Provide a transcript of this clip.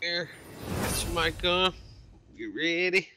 Here, your my gun. Get ready?